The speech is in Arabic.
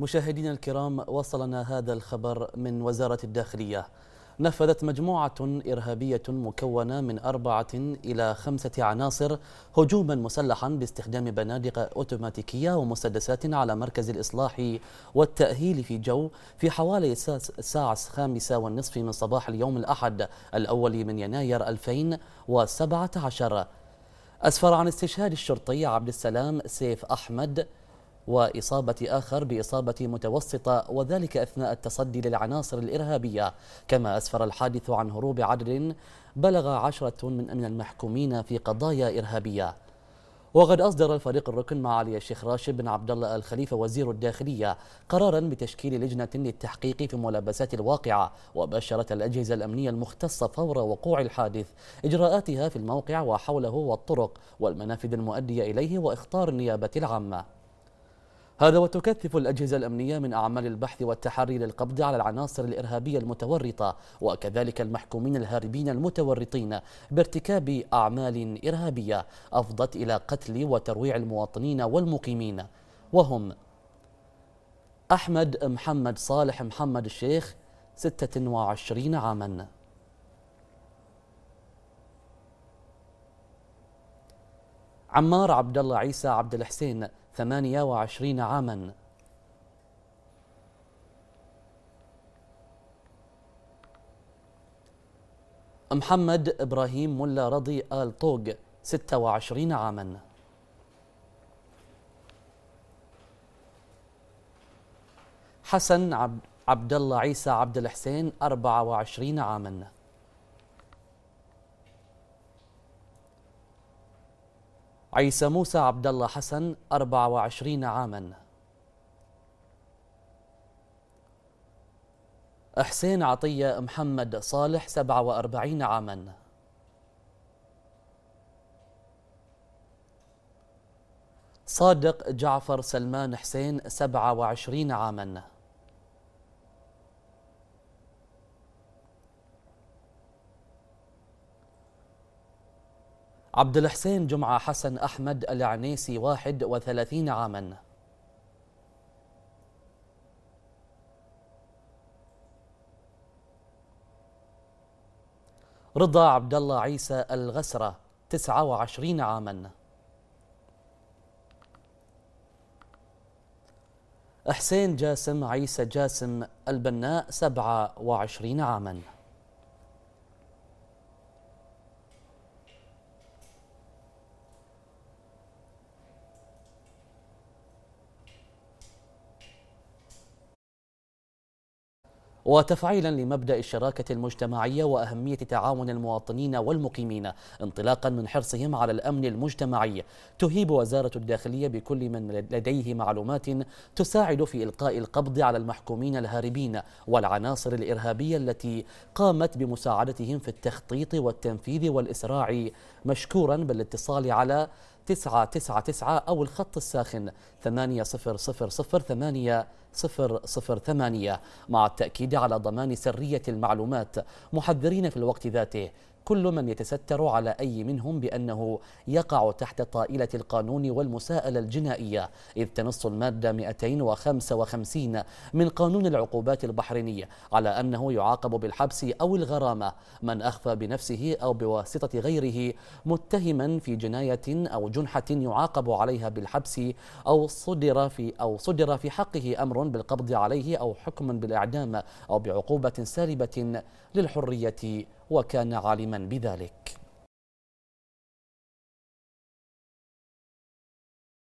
مشاهدينا الكرام وصلنا هذا الخبر من وزارة الداخلية نفذت مجموعة إرهابية مكونة من أربعة إلى خمسة عناصر هجوما مسلحا باستخدام بنادق أوتوماتيكية ومسدسات على مركز الإصلاح والتأهيل في جو في حوالي الساعة الخامسة والنصف من صباح اليوم الأحد الأول من يناير 2017 أسفر عن استشهاد الشرطي عبد السلام سيف أحمد وإصابة آخر بإصابة متوسطة وذلك أثناء التصدي للعناصر الإرهابية كما أسفر الحادث عن هروب عدد بلغ عشرة من المحكومين في قضايا إرهابية وقد أصدر الفريق الركن مع علي الشيخ راشد بن عبد الله الخليفة وزير الداخلية قرارا بتشكيل لجنة للتحقيق في الملابسات الواقعة وبشرت الأجهزة الأمنية المختصة فور وقوع الحادث إجراءاتها في الموقع وحوله والطرق والمنافذ المؤدية إليه وإخطار النيابة العامة هذا وتكثف الأجهزة الأمنية من أعمال البحث والتحري للقبض على العناصر الإرهابية المتورطة وكذلك المحكومين الهاربين المتورطين بارتكاب أعمال إرهابية أفضت إلى قتل وترويع المواطنين والمقيمين وهم أحمد محمد صالح محمد الشيخ 26 عاماً عمار عبد الله عيسى عبد الحسين ثمانية وعشرين عاما محمد إبراهيم ملا رضي آل طوق 26 عاما حسن عبد الله عيسى عبد الحسين 24 عاما عيسى موسى عبد الله حسن 24 عاما حسين عطية محمد صالح 47 عاما صادق جعفر سلمان حسين 27 عاما عبد الحسين جمعة حسن أحمد العنيسي 31 عاما رضا عبد الله عيسى الغسرة 29 عاما حسين جاسم عيسى جاسم البناء 27 عاما وتفعيلا لمبدأ الشراكة المجتمعية وأهمية تعاون المواطنين والمقيمين انطلاقا من حرصهم على الأمن المجتمعي تهيب وزارة الداخلية بكل من لديه معلومات تساعد في إلقاء القبض على المحكومين الهاربين والعناصر الإرهابية التي قامت بمساعدتهم في التخطيط والتنفيذ والإسراع مشكورا بالاتصال على 999 أو الخط الساخن 800080008 مع التأكيد على ضمان سرية المعلومات محذرين في الوقت ذاته كل من يتستر على أي منهم بأنه يقع تحت طائلة القانون والمساءلة الجنائية إذ تنص المادة 255 من قانون العقوبات البحرينية على أنه يعاقب بالحبس أو الغرامة من أخفى بنفسه أو بواسطة غيره متهما في جناية أو جنحة يعاقب عليها بالحبس أو صدر في أو صدر في حقه أمر بالقبض عليه أو حكم بالإعدام أو بعقوبة سالبة للحرية وكان عالما بذلك